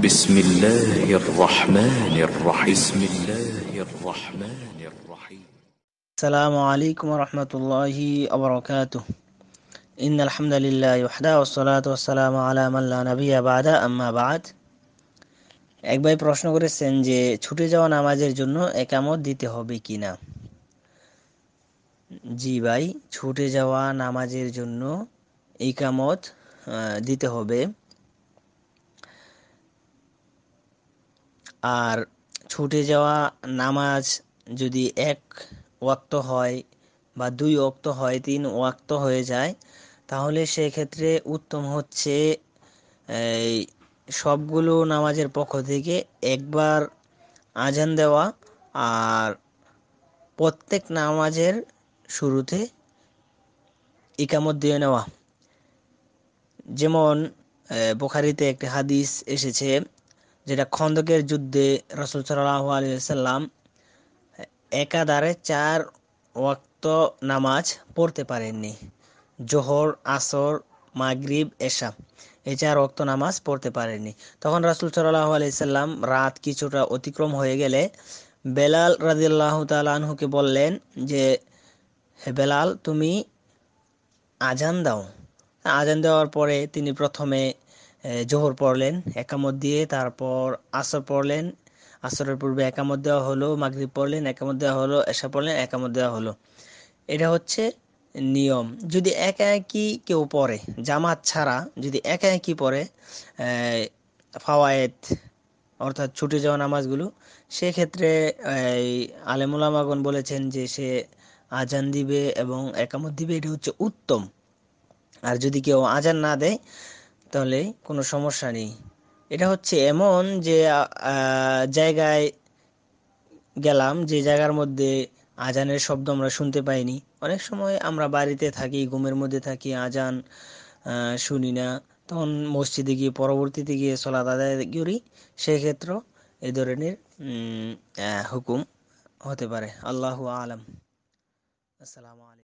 بسم الله الرحمن الرحيم بسم الله الرحمن الرحيم السلام عليكم ورحمة الله وبركاته إن الحمد لله وحدا والصلاة والسلام على من لا نبي بعد أما بعد এক ভাই প্রশ্ন করেছেন যে ছুটে যাওয়া নামাজের জন্য একামত দিতে হবে কি না জি ভাই ছুটে যাওয়া নামাজের জন্য একামত দিতে হবে আর ছুটে যাওয়া নামাজ যদি এক ওয়াক্ত হয় বা দুই ওয়াক্ত হয় তিন ওয়াক্ত হয়ে যায় তাহলে সেক্ষেত্রে উত্তম হচ্ছে এই সবগুলো নামাজের পক্ষ থেকে একবার আজান দেওয়া আর প্রত্যেক নামাজের শুরুতে ইকামত দিয়ে নেওয়া যেমন বোখারিতে একটি হাদিস এসেছে যেটা খন্দকের যুদ্ধে রসুল সাল্লাহ আলিয়াল্লাম একাধারে চার ওয়াক্ত নামাজ পড়তে পারেননি জোহর আসর মাগরিব এসা এই চার ওয়াক্ত নামাজ পড়তে পারেননি তখন রাসুল সাল্লাহ আলিয়াল্লাম রাত কিছুটা অতিক্রম হয়ে গেলে বেলাল রাজিল্লাহ তালহুকে বললেন যে হে বেলাল তুমি আজান দাও আজান দেওয়ার পরে তিনি প্রথমে জোহর পড়লেন একামত দিয়ে তারপর আসর পড়লেন আসরের পূর্বে একামত দেওয়া হলো মাগরীব পড়লেন একামত দেওয়া হলো এসা পড়লেন একামত দেওয়া হলো এটা হচ্ছে নিয়ম যদি একা একই কেউ পড়ে জামাত ছাড়া যদি একা একই পড়ে ফাওয়ায়েত অর্থাৎ ছুটে যাওয়া নামাজগুলো সেক্ষেত্রে আলেমুলামাগন বলেছেন যে সে আজান দিবে এবং একামত দিবে এটা হচ্ছে উত্তম আর যদি কেউ আজান না দেয় তাহলে কোনো সমস্যা নেই এটা হচ্ছে এমন যে জায়গায় গেলাম যে জায়গার মধ্যে আজানের শব্দ আমরা শুনতে পাইনি অনেক সময় আমরা বাড়িতে থাকি ঘুমের মধ্যে থাকি আজান শুনি না তখন মসজিদে গিয়ে পরবর্তীতে গিয়ে সলাদ আদায় করি সেক্ষেত্রেও এই ধরনের হুকুম হতে পারে আল্লাহ আলম আসসালামু আলাইকুম